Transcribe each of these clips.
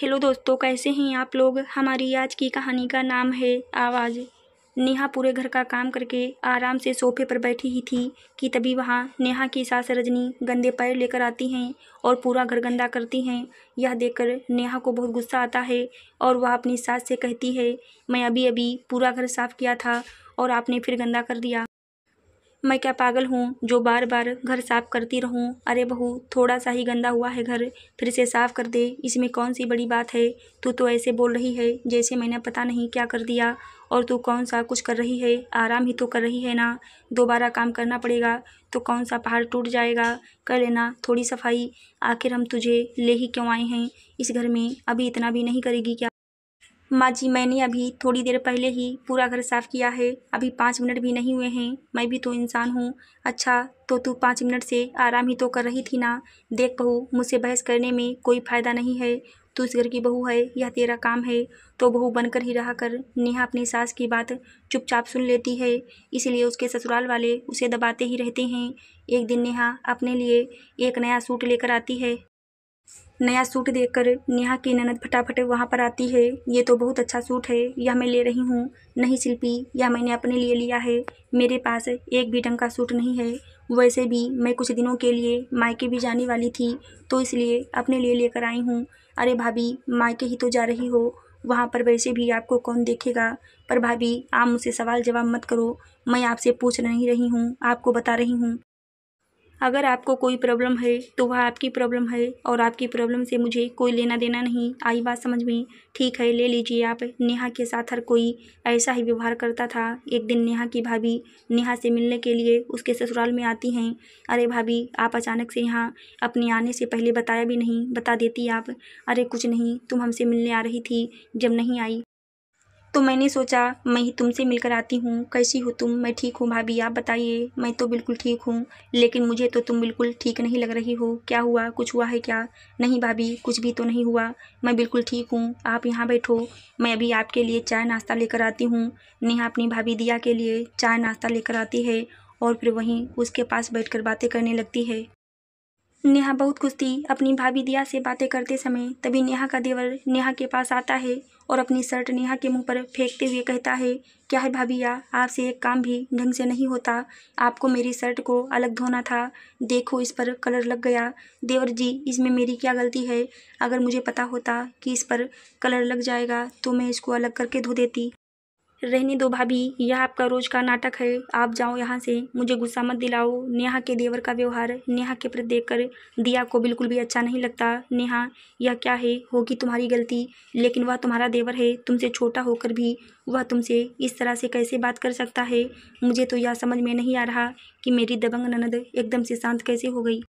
hello दोस्तों कैसे हैं आप लोग हमारी आज की कहानी का नाम है आवाज़ नेहा पूरे घर का काम करके आराम से सोफे पर बैठी ही थी कि तभी वहाँ नेहा की सास रजनी गंदे पैर लेकर आती हैं और पूरा घर गंदा करती हैं यह देखकर नेहा को बहुत गुस्सा आता है और वह अपनी सास से कहती है मैं अभी अभी पूरा घर साफ़ किया था और आपने फिर गंदा कर दिया मैं क्या पागल हूँ जो बार बार घर साफ करती रहूँ अरे बहू थोड़ा सा ही गंदा हुआ है घर फिर से साफ कर दे इसमें कौन सी बड़ी बात है तू तो ऐसे बोल रही है जैसे मैंने पता नहीं क्या कर दिया और तू कौन सा कुछ कर रही है आराम ही तो कर रही है ना दोबारा काम करना पड़ेगा तो कौन सा पहाड़ टूट जाएगा कर लेना थोड़ी सफाई आखिर हम तुझे ले ही क्यों आए हैं इस घर में अभी इतना भी नहीं करेगी क्या माँ जी मैंने अभी थोड़ी देर पहले ही पूरा घर साफ़ किया है अभी पाँच मिनट भी नहीं हुए हैं मैं भी तो इंसान हूँ अच्छा तो तू पाँच मिनट से आराम ही तो कर रही थी ना देख बहू मुझसे बहस करने में कोई फ़ायदा नहीं है तू इस घर की बहू है यह तेरा काम है तो बहू बनकर ही रहा कर नेहा अपनी सास की बात चुपचाप सुन लेती है इसलिए उसके ससुराल वाले उसे दबाते ही रहते हैं एक दिन नेहा अपने लिए एक नया सूट लेकर आती है नया सूट देखकर नेहा की ननद फटाफट वहाँ पर आती है ये तो बहुत अच्छा सूट है यह मैं ले रही हूँ नहीं शिल्पी यह मैंने अपने लिए लिया है मेरे पास एक भी ढंग का सूट नहीं है वैसे भी मैं कुछ दिनों के लिए मायके भी जाने वाली थी तो इसलिए अपने लिए लेकर आई हूँ अरे भाभी मायके ही तो जा रही हो वहाँ पर वैसे भी आपको कौन देखेगा पर भाभी आप मुझसे सवाल जवाब मत करो मैं आपसे पूछ नहीं रही हूँ आपको बता रही हूँ अगर आपको कोई प्रॉब्लम है तो वह आपकी प्रॉब्लम है और आपकी प्रॉब्लम से मुझे कोई लेना देना नहीं आई बात समझ में ठीक है ले लीजिए आप नेहा के साथ हर कोई ऐसा ही व्यवहार करता था एक दिन नेहा की भाभी नेहा से मिलने के लिए उसके ससुराल में आती हैं अरे भाभी आप अचानक से यहाँ अपने आने से पहले बताया भी नहीं बता देती आप अरे कुछ नहीं तुम हमसे मिलने आ रही थी जब नहीं आई तो मैंने सोचा मैं ही तुमसे मिलकर आती हूँ कैसी हो तुम मैं ठीक हूँ भाभी आप बताइए मैं तो बिल्कुल ठीक हूँ लेकिन मुझे तो तुम बिल्कुल ठीक नहीं लग रही हो क्या हुआ कुछ हुआ है क्या नहीं भाभी कुछ भी तो नहीं हुआ मैं बिल्कुल ठीक हूँ आप यहाँ बैठो मैं अभी आपके लिए चाय नाश्ता लेकर आती हूँ नेहा अपनी भाभी दिया के लिए चाय नाश्ता लेकर आती है और फिर वहीं उसके पास कर बातें करने लगती है नेहा बहुत खुश थी अपनी भाभी दिया से बातें करते समय तभी नेहा का देवर नेहा के पास आता है और अपनी शर्ट नेहा के मुंह पर फेंकते हुए कहता है क्या है भाभीया आपसे एक काम भी ढंग से नहीं होता आपको मेरी शर्ट को अलग धोना था देखो इस पर कलर लग गया देवर जी इसमें मेरी क्या गलती है अगर मुझे पता होता कि इस पर कलर लग जाएगा तो मैं इसको अलग करके धो देती रहने दो भाभी यह आपका रोज का नाटक है आप जाओ यहाँ से मुझे गुस्सा मत दिलाओ नेहा के देवर का व्यवहार नेहा के प्रति देख कर दिया को बिल्कुल भी अच्छा नहीं लगता नेहा यह क्या है होगी तुम्हारी गलती लेकिन वह तुम्हारा देवर है तुमसे छोटा होकर भी वह तुमसे इस तरह से कैसे बात कर सकता है मुझे तो यह समझ में नहीं आ रहा कि मेरी दबंग ननद एकदम से शांत कैसे हो गई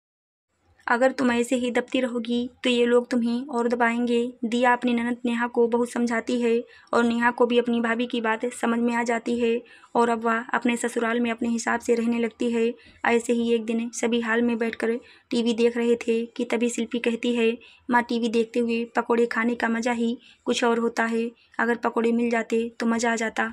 अगर तुम ऐसे ही दबती रहोगी तो ये लोग तुम्हें और दबाएंगे दिया अपनी ननद नेहा को बहुत समझाती है और नेहा को भी अपनी भाभी की बात समझ में आ जाती है और अब वह अपने ससुराल में अपने हिसाब से रहने लगती है ऐसे ही एक दिन सभी हाल में बैठकर टीवी देख रहे थे कि तभी शिल्पी कहती है माँ टीवी देखते हुए पकौड़े खाने का मज़ा ही कुछ और होता है अगर पकौड़े मिल जाते तो मज़ा आ जाता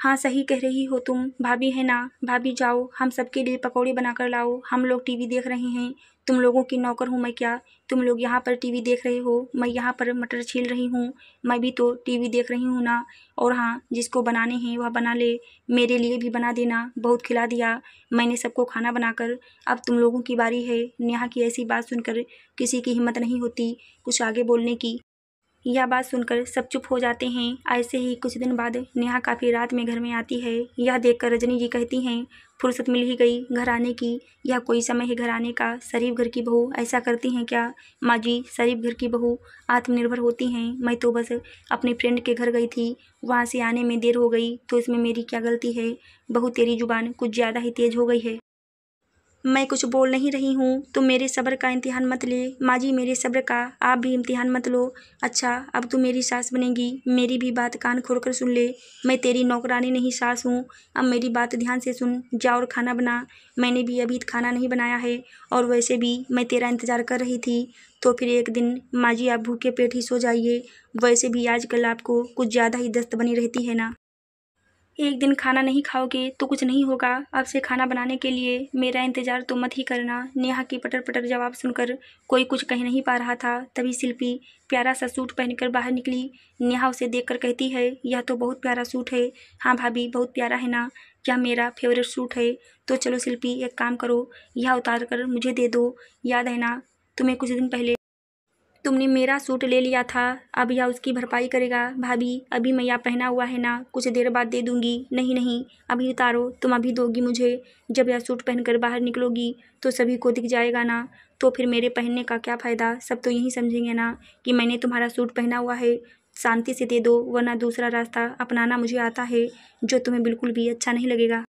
हाँ सही कह रही हो तुम भाभी है ना भाभी जाओ हम सबके लिए पकौड़े बनाकर लाओ हम लोग टीवी देख रहे हैं तुम लोगों की नौकर हूँ मैं क्या तुम लोग यहाँ पर टीवी देख रहे हो मैं यहाँ पर मटर छील रही हूँ मैं भी तो टीवी देख रही हूँ ना और हाँ जिसको बनाने हैं वह बना ले मेरे लिए भी बना देना बहुत खिला दिया मैंने सबको खाना बनाकर अब तुम लोगों की बारी है नेहा की ऐसी बात सुनकर किसी की हिम्मत नहीं होती कुछ आगे बोलने की यह बात सुनकर सब चुप हो जाते हैं ऐसे ही कुछ दिन बाद नेहा काफ़ी रात में घर में आती है यह देखकर रजनी जी कहती हैं फुर्सत मिल ही गई घर आने की यह कोई समय है घर आने का शरीफ घर की बहू ऐसा करती हैं क्या माँ जी शरीफ घर की बहू आत्मनिर्भर होती हैं मैं तो बस अपने फ्रेंड के घर गई थी वहाँ से आने में देर हो गई तो इसमें मेरी क्या गलती है बहू तेरी जुबान कुछ ज़्यादा ही तेज़ हो गई है मैं कुछ बोल नहीं रही हूँ तुम मेरे सब्र का इम्तिहान मत ले माँ जी मेरे सब्र का आप भी इम्तिहान मत लो अच्छा अब तू मेरी सास बनेगी मेरी भी बात कान खोल कर सुन ले मैं तेरी नौकरानी नहीं सास हूँ अब मेरी बात ध्यान से सुन जा और खाना बना मैंने भी अभी खाना नहीं बनाया है और वैसे भी मैं तेरा इंतज़ार कर रही थी तो फिर एक दिन माँ जी आप भूखे पेट ही सो जाइए वैसे भी आजकल आपको कुछ ज़्यादा ही दस्त बनी रहती है ना एक दिन खाना नहीं खाओगे तो कुछ नहीं होगा अब से खाना बनाने के लिए मेरा इंतज़ार तो मत ही करना नेहा की पटर पटर जवाब सुनकर कोई कुछ कह नहीं पा रहा था तभी शिल्पी प्यारा सा सूट पहनकर बाहर निकली नेहा उसे देखकर कहती है यह तो बहुत प्यारा सूट है हाँ भाभी बहुत प्यारा है ना यह मेरा फेवरेट सूट है तो चलो शिल्पी एक काम करो यह उतार कर मुझे दे दो याद है ना तुम्हें कुछ दिन पहले तुमने मेरा सूट ले लिया था अब यह उसकी भरपाई करेगा भाभी अभी मैं यह पहना हुआ है ना कुछ देर बाद दे दूंगी नहीं नहीं अभी उतारो तुम अभी दोगी मुझे जब यह सूट पहनकर बाहर निकलोगी तो सभी को दिख जाएगा ना तो फिर मेरे पहनने का क्या फ़ायदा सब तो यही समझेंगे ना कि मैंने तुम्हारा सूट पहना हुआ है शांति से दे दो वरना दूसरा रास्ता अपनाना मुझे आता है जो तुम्हें बिल्कुल भी अच्छा नहीं लगेगा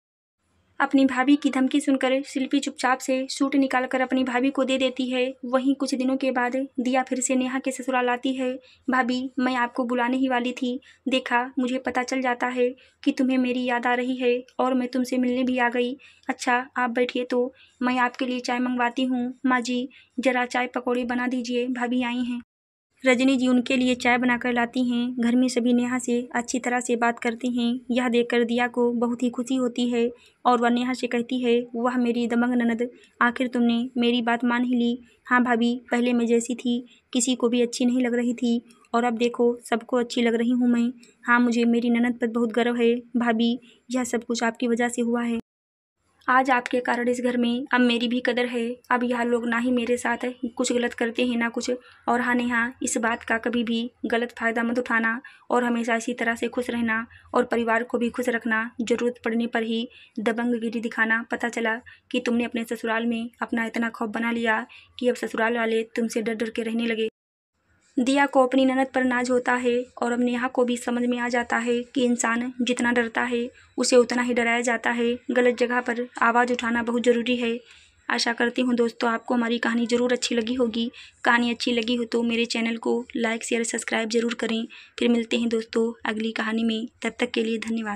अपनी भाभी की धमकी सुनकर शिल्पी चुपचाप से सूट निकालकर अपनी भाभी को दे देती है वहीं कुछ दिनों के बाद दिया फिर से नेहा के ससुराल आती है भाभी मैं आपको बुलाने ही वाली थी देखा मुझे पता चल जाता है कि तुम्हें मेरी याद आ रही है और मैं तुमसे मिलने भी आ गई अच्छा आप बैठिए तो मैं आपके लिए चाय मंगवाती हूँ माँ जी ज़रा चाय पकौड़ी बना दीजिए भाभी आई हैं रजनी जी उनके लिए चाय बनाकर लाती हैं घर में सभी नेहा से अच्छी तरह से बात करते हैं यह देखकर दिया को बहुत ही खुशी होती है और वह नेहा से कहती है वह मेरी दमंग ननद आखिर तुमने मेरी बात मान ही ली हाँ भाभी पहले मैं जैसी थी किसी को भी अच्छी नहीं लग रही थी और अब देखो सबको अच्छी लग रही हूँ मैं हाँ मुझे मेरी ननद पर बहुत गर्व है भाभी यह सब कुछ आपकी वजह से हुआ है आज आपके कारण इस घर में अब मेरी भी कदर है अब यह लोग ना ही मेरे साथ कुछ गलत करते हैं ना कुछ और हाँ हाँ इस बात का कभी भी गलत फ़ायदा मत उठाना और हमेशा इसी तरह से खुश रहना और परिवार को भी खुश रखना ज़रूरत पड़ने पर ही दबंगगिरी दिखाना पता चला कि तुमने अपने ससुराल में अपना इतना खौफ बना लिया कि अब ससुराल वाले तुमसे डर डर के रहने लगे दिया को अपनी ननद पर नाज होता है और अब नेहा को भी समझ में आ जाता है कि इंसान जितना डरता है उसे उतना ही डराया जाता है गलत जगह पर आवाज़ उठाना बहुत ज़रूरी है आशा करती हूँ दोस्तों आपको हमारी कहानी ज़रूर अच्छी लगी होगी कहानी अच्छी लगी हो तो मेरे चैनल को लाइक शेयर सब्सक्राइब ज़रूर करें फिर मिलते हैं दोस्तों अगली कहानी में तब तक के लिए धन्यवाद